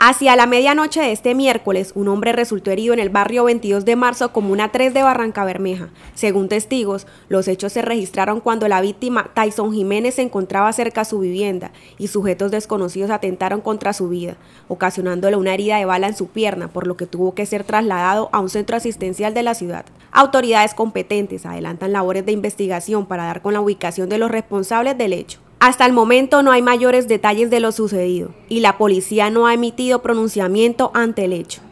Hacia la medianoche de este miércoles, un hombre resultó herido en el barrio 22 de marzo, comuna 3 de Barranca Bermeja. Según testigos, los hechos se registraron cuando la víctima, Tyson Jiménez, se encontraba cerca a su vivienda y sujetos desconocidos atentaron contra su vida, ocasionándole una herida de bala en su pierna, por lo que tuvo que ser trasladado a un centro asistencial de la ciudad. Autoridades competentes adelantan labores de investigación para dar con la ubicación de los responsables del hecho. Hasta el momento no hay mayores detalles de lo sucedido y la policía no ha emitido pronunciamiento ante el hecho.